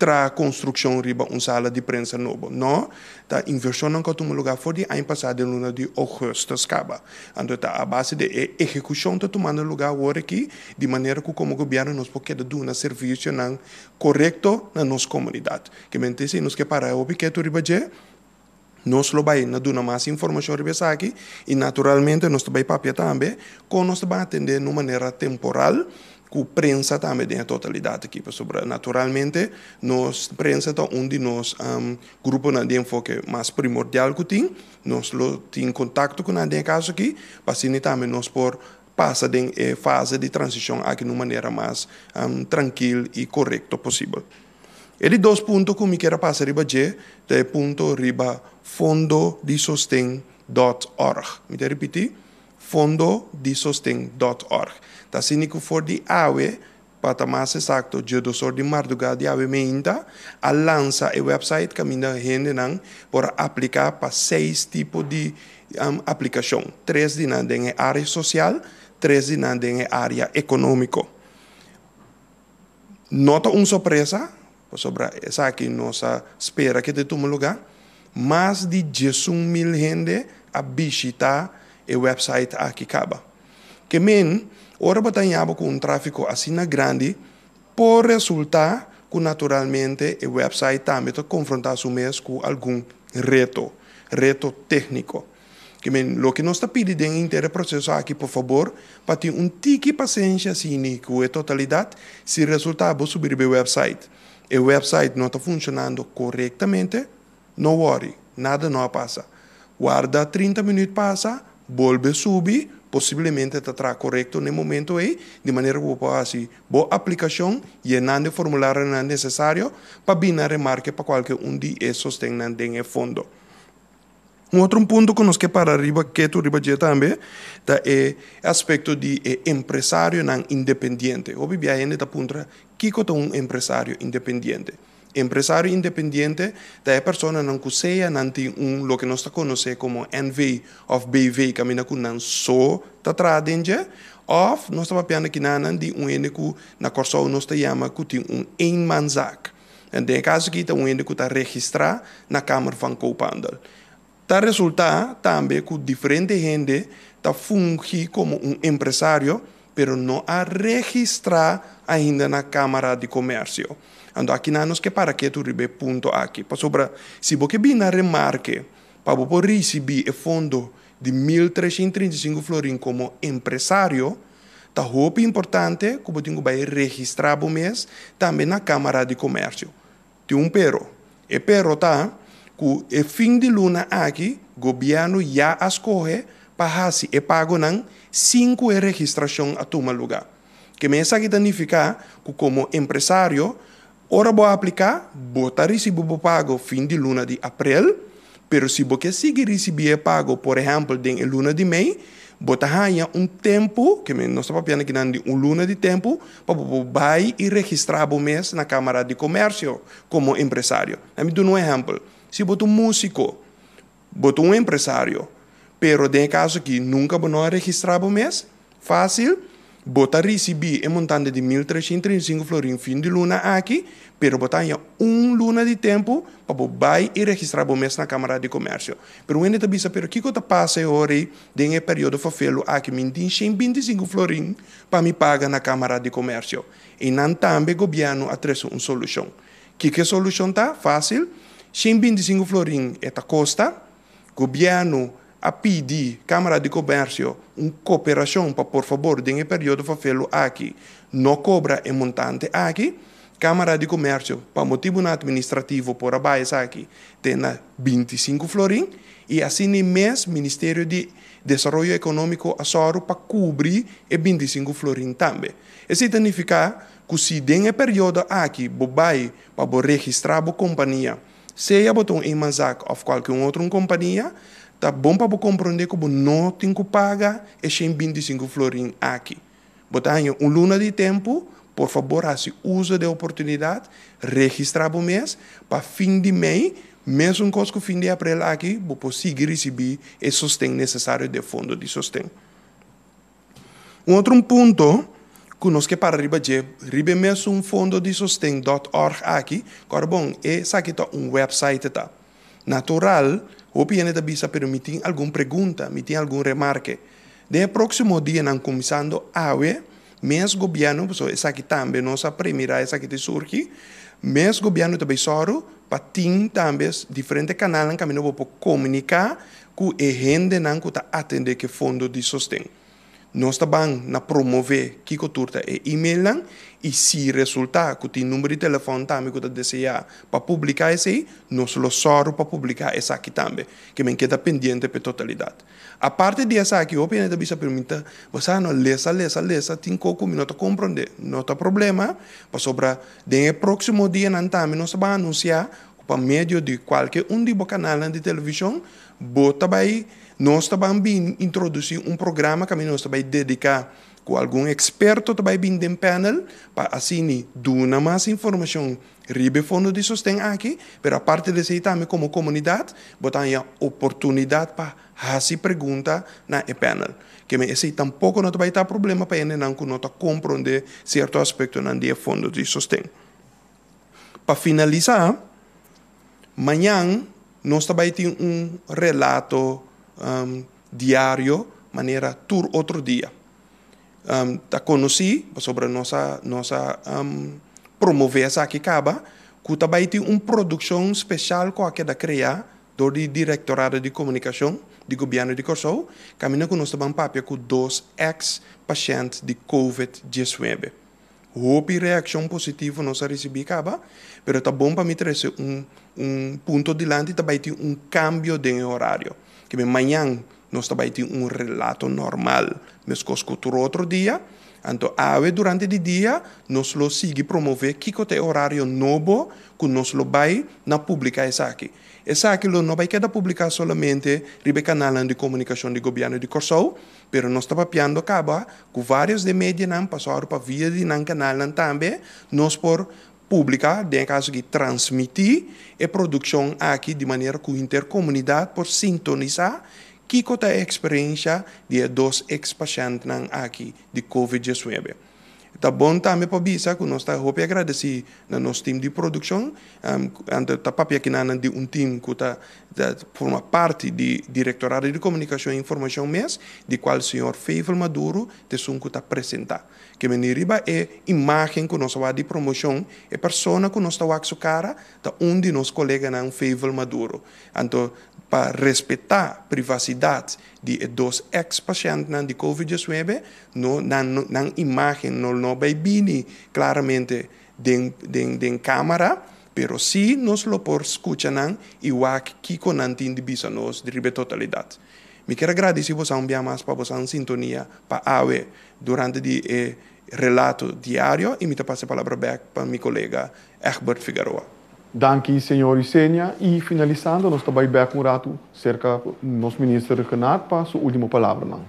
tra a construção riba uma sala de prensa nova. Não, tá inversão não costuma lugar foi de ano passado no de agosto acaba. ando tá a base de execução está tomando lugar agora aqui de maneira que como governo nós podemos dar um serviço não correto na nossa comunidade. Que mente se nós que para o piquete riba de nós lo vai na duna mais informação riba aqui e naturalmente nós vai papia também com nós vai atender de maneira temporal com a prensa também tem a totalidade aqui. Sobre, naturalmente, nós, prensa é um nós, um, grupo na de enfoque mais primordial que tem, nós tem contato com na de caso aqui, para assim também nós por passa de eh, fase de transição aqui de uma maneira mais um, tranquila e correta possível. Ele dois pontos que eu quero passar riba de, de ponto riba fundo de sostém.org. Me repetir? fundo de sostém.org ta sini ku for di awe pata mas exacto o professor de marduga de ave meinda a lança e website que camina gente não por aplicar para seis tipos de um, aplicação três de nada em área social três de nada em área econômico nota uma surpresa sobre essa aqui nossa espera que de tomar lugar mais de 10 mil gente a visitar o website aqui acaba que men Ora batalhamos com um tráfego assim na grande, por resultar que naturalmente o website também está confrontado com algum reto, reto técnico. Que men, lo que nós está pedindo em inteiro é processo aqui, por favor, para ter um tique paciência assim, que é né, totalidade, se resultar, vou subir o website. O website não está funcionando corretamente, não worry, nada não passa. Guarda 30 minutos, passa, volve subir, possivelmente estará en el momento ¿eh? de manera que para hacer boa aplicação aplicación o formulário não necesario necessário para binar un para qualquer um de esses tenha em fundo. Um outro ponto que nós que para arriba, que tu riba também, eh, aspecto de eh, empresario independiente. o independente. Obviamente, a gente está que é um empresário empresário independente, da pessoa não consegue não tem um, lo que nós conhecemos como NV of BV, que ainda não só está trazendo, ou nós estamos pensando que não tem um único, na corso nós chamamos que tem um einmansack. então é caso que um único está registrar na Câmara van Koophandel. Está resulta também que diferente gente está fungir como um empresário, pero não a registrar ainda na Câmara de Comércio. Ando aqui na nos que para que tu ribe ponto aqui. Para sobra, se você bina remarque, para você receber o fundo de 1.335 florins como empresário, tá roupa importante, como tenho vai registrar o mês, também na Câmara de Comércio. Tem um pero. E pero tá, que é fim de luna aqui, governo já escolhe para se e pago cinco 5 registração a tomar lugar. Que me essa que significa que como empresário, Ora vou aplicar, vou receber o pago fim de luna de abril, pero se você seguir receber pago, por exemplo, em luna de maio, bota ganha um tempo, que nós estamos falando aqui de um luna de tempo, para ir e registrar o mês na Câmara de Comércio como empresário. Eu dou um exemplo. Se bota um músico, bota um empresário, pero tem caso que nunca não registrar o mês, fácil, Bota recebi um montante de 1.335 florim fim de luna aqui, pero botanha um luna de tempo para bobai e registrar o mês na Câmara de Comércio. Pero o também saber o que está passando agora dentro um período fofelo aqui, mintin 125 florins para me pagar na Câmara de Comércio. E não também o governo atrás uma solução. Que que solução tá? Fácil. 125 florins é a costa, governo a pedir Câmara de Comércio uma cooperação para, por favor, tenha período para fazê-lo aqui. Não cobra o montante aqui. Câmara de Comércio, para motivo administrativo, por abaixo aqui, tem 25 florins E assim o Ministério de Desenvolvimento Econômico assorou para cobrir e 25 florins também. Isso significa que se tem um período aqui, bobai, para registrar a companhia, seja botar em Manzac ou qualquer outra companhia, Tá bom para compreender como não tem que pagar é 25 florins aqui. Botanha, um luna de tempo, por favor, se usa de oportunidade, registrar o mês, para fim de mês, mesmo com o fim de abril aqui, vou conseguir receber o sustento necessário de fundo de sustento. Um outro ponto, que nós que para riba de riba mesmo um fundo de sustento.org aqui, agora bom, é aqui tá um website tá. Natural, ou piene da bisa pero mi tin pergunta, mi tin algum remarque. De próximo dia nós começando awe, mes o governo, essa que também nossa primeira essa que te surge, mes gobiano também soro, para ter também diferentes canais, que caminho vou comunicar com a gente não que tá atender que fundo de sustento nós também na promover que turta é e-mail e se resultar que tem número de telefone também que deseja para publicar esse aí, nós lo sorro para publicar essa aqui também, que me queda pendente para totalidade. A parte de essa aqui, eu penso que permita, você não lê, lê lesa, tem pouco minuto compreender, não tem problema, para sobra, no próximo dia não também nós vamos anunciar para meio de qualquer um de tipo canal de televisão, bota aí nós também introduzir um programa que nós também dedicar com algum experto também bem de panel para assim dar mais informação ribe fundo de sustento aqui, mas a parte de também como comunidade, botar a oportunidade para fazer pergunta na panel. Que me esse tampouco não vai ter problema para ele não compreender certo aspecto na fundo de sustento. Para finalizar, amanhã nós também ter um relato um, diário, maneira tur outro dia. Um, tá conheci sobre nossa nossa um, promover essa aqui acaba, que também tem uma produção especial com a que da criar do diretorado de comunicação do governo de Kosovo, caminha com nosso papo com dois ex-pacientes de COVID-19. Houve reação positiva nós recebi acaba, mas tá bom para me trazer um, um ponto de e também tá um cambio de horário que amanhã nós vai ter um relato normal, mas que escutou outro dia. Então, ave durante o dia, nós lo sigue promover que é horário novo que nós lo vai na publicar essa aqui. Essa aqui não vai quedar publicar somente no canal de comunicação do governo de Corsou, mas nós está papiando acaba com vários de média não passaram para via de canal também, nós por pública tem caso que transmitir a produção aqui de maneira que a intercomunidade por sintonizar que é a experiência de dois ex-pacientes aqui de Covid-19 tá bom também para bisa, que nós estamos a agradecer no nosso time de produção, um, tá papi aqui na de um time que está forma parte de Diretorado de Comunicação e Informação MES, de qual o senhor Feivel Maduro te que tá apresentar. Que me riba é imagem que nós vamos de promoção, é persona que nós estamos a cara, tá um de nossos colegas na um Feivel Maduro. Então, para respeitar a privacidade de dos ex-pacientes de Covid-19, não, não, não imagem não, não vai vir claramente de, de, de câmara, pero sí nos lo por escuchan y wak kiko nantin de bisa nos dribe totalidad. Mi quiero agradecer vos a un día más para vos en sintonía para AWE durante el eh, relato diario e me te paso la palabra back para mi colega Egbert Figueroa. Danke, senhor Isenia. E finalizando, nós também back um rato cerca nosso ministro Renato para sua última palavra. Não?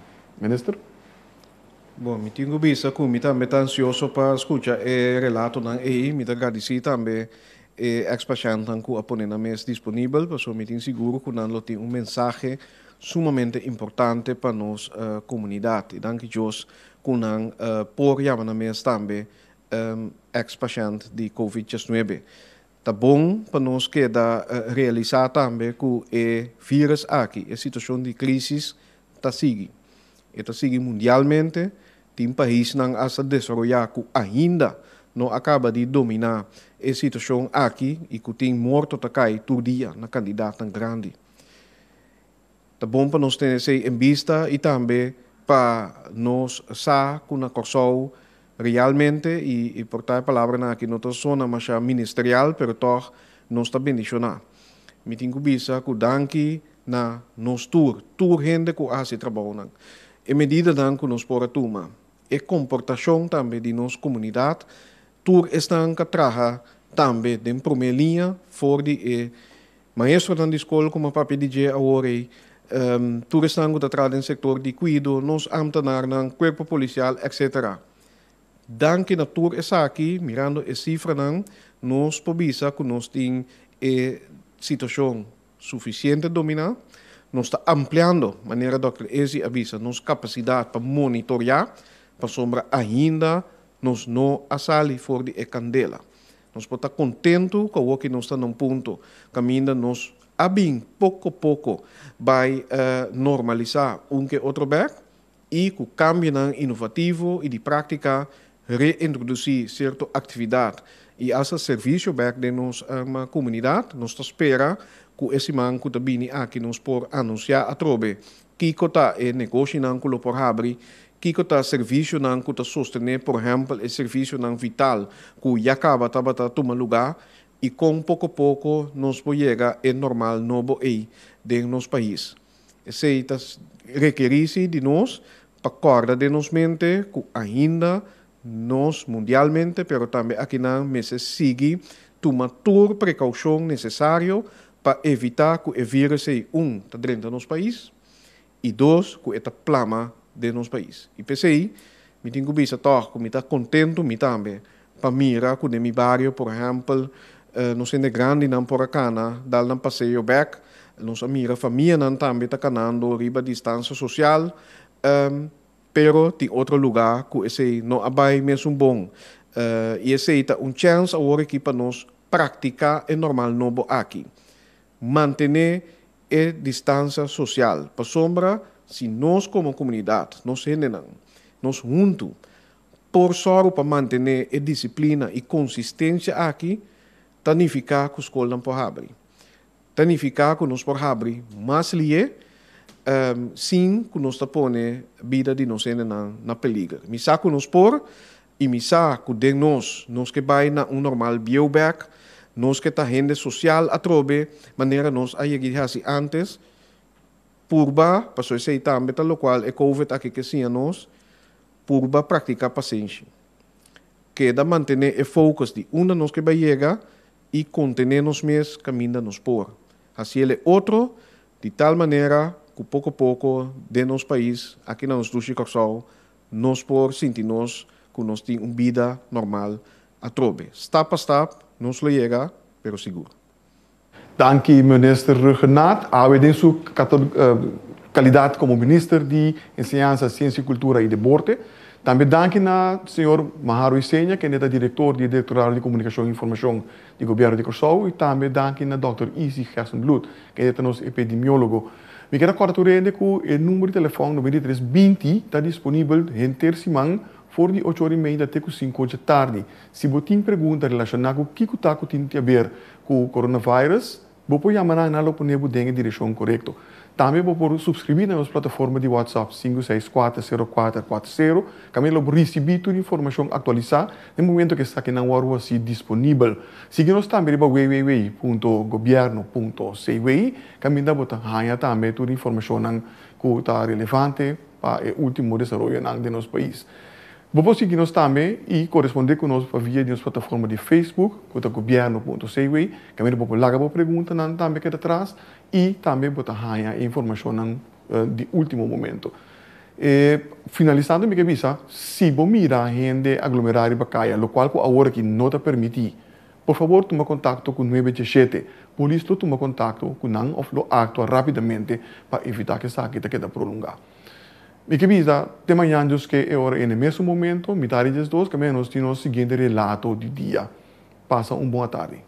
Ministro? Bom, me tenho visto que eu também estou ansioso para escutar o relato da EI. Me agradecer também ex-paciente, que a ponena me é disponível, porque me tenho seguro que ele tem um mensagem sumamente importante para a nossa eh, comunidade. Danke, Deus, que não eh, por também um ehm, ex-paciente de Covid-19 tá bom para nós que da eh, realizar também que o vírus aqui. A situação de crise está seguindo. Está seguindo mundialmente. Tem países não se desenvolver que ainda não acaba de dominar a situação aqui e que tem morto tá cai todo dia na candidata grande. Tá bom para nós ter isso em vista e também para nós saber que na Kosovo realmente e portar por tal palabra na que zona zona é ministerial, pero todo não está bendicionado. Mi tengo visa que danki na nos tour, tour gente que hace trabajo. E medida dan que nos por tuma, e comportação também de nos comunidade tour está que traja também de primeira linha fora de e maestro da escola como papi DJ agora ehm, um, está da trada em setor de cuido, nos amtanar na corpo policial, etc. Danke natur esaki, mirando e cifra nan, nos pobisa que nós tem e situação suficiente domina, nós está ampliando a maneira da que esse avisa, nossa capacidade para monitorar, para sombra ainda nós não assali for de candela. Nós podemos estar contento com o que nós está num ponto, que ainda nos abim pouco a pouco vai uh, normalizar um que outro back e com o câmbio inovativo e de prática reintroduzir certa atividade e esse serviço back de nos é uma comunidade, nós espera que esse manco também aqui nos por anunciar a trobe que cota é negócio não por abrir que o tá serviço não que tá sustentar, por exemplo o serviço não vital que acaba tabata tá toma lugar e com pouco a pouco nos chega é normal novo aí de nosso país aceitas requerir de nós para acordar de nós mente que ainda nós mundialmente, pero também aqui na mesa sigue tomar toda precaução necessária para evitar que o vírus seja um, está dentro do nosso país, e dois, que esta plama de nosso país. E pensei, me tenho visto torco, me está contente, me também, para mirar que de meu barrio, por exemplo, uh, eh, não sendo grande, não por acá, dar um passeio back, nossa mira família não também está canando, riba distância social, um, pero ti outro lugar que esse no abai mesmo bom uh, e esse é um chance agora que para nós praticar é normal novo aqui manter a distância social para sombra se nós como comunidade nós renenam nós juntos por sorro para manter a disciplina e consistência aqui tanificar com os colan por abrir tanificar com nós por abrir mas lhe um, sim que nos pone a vida de nós na, na perigo. Misa que nos por e misa que de nós, nós que vai na um normal bioback, nós que está rende social a trobe, maneira nós a chegar assim antes, purba, passou esse também, tal qual, é COVID aqui que sim a nós, purba praticar paciência. Queda manter o foco de uma nós que vai chegar e contener nos mesmos caminho nos por. Assim ele outro, de tal maneira pouco a pouco, de nosso país, aqui na indústria Corsol, nós por sentir que nós temos uma vida normal a trobe. Step a step, lhe chega, pero seguro. Danke, minister Ruggenaat. Awedin su eh, qualidade como ministro de Enseñanza, Ciência, Cultura e Deporte. Também danke na senhor Maharu Isenia, que é diretor de Diretorado de Comunicação e Informação do Governo de Kosovo, e também danke na Dr. Isi Gersenblut, que é nosso epidemiólogo We queda corturende o número de telefon 9320 está disponível em terçimang for di 8 ore e meia até 5 hoje tarde. Se você tem pergunta relacionada com o que está a acontecendo com o coronavírus, você pode chamar na lopo nebo dengue direção correta. Também vou por subscrever nas plataformas de WhatsApp 5640440. Também vou receber toda a informação atualizada no momento que está aqui na hora assim disponível. Siga-nos também para www.governo.cwi. Também dá para também toda a informação que está relevante para o último desenvolvimento do de nosso país. Vou seguir-nos também e corresponder conosco via de nossa plataforma de Facebook, que é governo.cwi. Também vou largar a pergunta também que está atrás e também botar informação eh, de último momento. E, eh, finalizando minha cabeça, se você mira a gente aglomerar em Bacaia, o qual agora que não te permite, por favor, tome contato com o 917. Por isso, tome contato com não ou actua rapidamente para evitar que essa quita queda prolongar. Minha cabeça, de manhã, que é hora, no mesmo momento, me das duas, que menos, tem o seguinte relato de dia. Passa uma boa tarde.